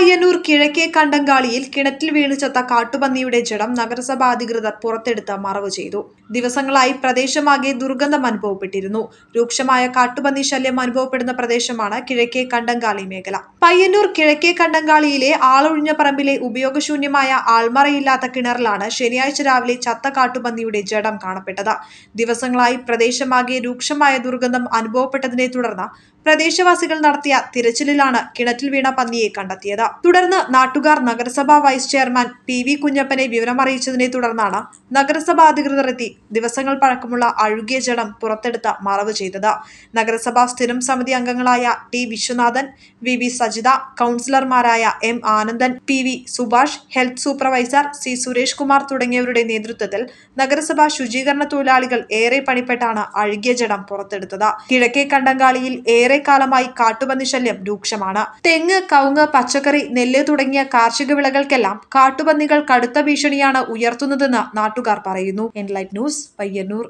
പയ്യന്നൂർ കിഴക്കേ കണ്ടങ്കാളിയിൽ കിണറ്റിൽ വീണ് ചത്ത കാട്ടുപന്നിയുടെ ജഡം നഗരസഭാ അധികൃതർ പുറത്തെടുത്ത് മറവ് ചെയ്തു ദിവസങ്ങളായി പ്രദേശമാകെ ദുർഗന്ധം അനുഭവപ്പെട്ടിരുന്നു രൂക്ഷമായ കാട്ടുപന്നി ശല്യം അനുഭവപ്പെടുന്ന പ്രദേശമാണ് കിഴക്കേ കണ്ടങ്കാളി മേഖല പയ്യന്നൂർ കിഴക്കേ കണ്ടങ്കാളിയിലെ ആളൊഴിഞ്ഞ പറമ്പിലെ ഉപയോഗശൂന്യമായ ആൾമറയില്ലാത്ത കിണറിലാണ് ശനിയാഴ്ച രാവിലെ ചത്ത കാട്ടുപന്നിയുടെ ജഡം കാണപ്പെട്ടത് ദിവസങ്ങളായി പ്രദേശമാകെ രൂക്ഷമായ ദുർഗന്ധം അനുഭവപ്പെട്ടതിനെ തുടർന്ന് പ്രദേശവാസികൾ നടത്തിയ തിരച്ചിലിലാണ് കിണറ്റിൽ വീണ പന്നിയെ കണ്ടെത്തിയത് തുടർന്ന് നാട്ടുകാർ നഗരസഭാ വൈസ് ചെയർമാൻ പി വി കുഞ്ഞപ്പനെ വിവരമറിയിച്ചതിനെ തുടർന്നാണ് നഗരസഭാ അധികൃതർ എത്തി ദിവസങ്ങൾ പഴക്കമുള്ള അഴുകിയ ജലം പുറത്തെടുത്ത് മറവ് ചെയ്തത് നഗരസഭാ സ്ഥിരം സമിതി അംഗങ്ങളായ T Viswanathan V V Sajitha കൗൺസിലർമാരായ M Anandan P V Subhash health supervisor C Suresh Kumar തുടങ്ങിയവരുടെ നേതൃത്വത്തിൽ നഗരസഭാ ശുചീകരണ തൊഴിലാളികൾ ഏറെ പണിപ്പെട്ടാണ് അഴുകിയ ജലം പുറത്തെടുത്തത് കിഴക്കേ കണ്ടങ്കാളിയിൽ ഏറെ കാലമായി കാട്ടുപന്നി ശല്യം രൂക്ഷമാണ് തെങ്ങ് കവുങ്ങ് പച്ചക്കറി പച്ചക്കറി നെല്ല് തുടങ്ങിയ കാർഷിക വിളകൾക്കെല്ലാം കാട്ടുപന്നികൾ കടുത്ത ഭീഷണിയാണ് ഉയർത്തുന്നതെന്ന് നാട്ടുകാർ പറയുന്നു എൻലൈറ്റ് ന്യൂസ് പയ്യന്നൂർ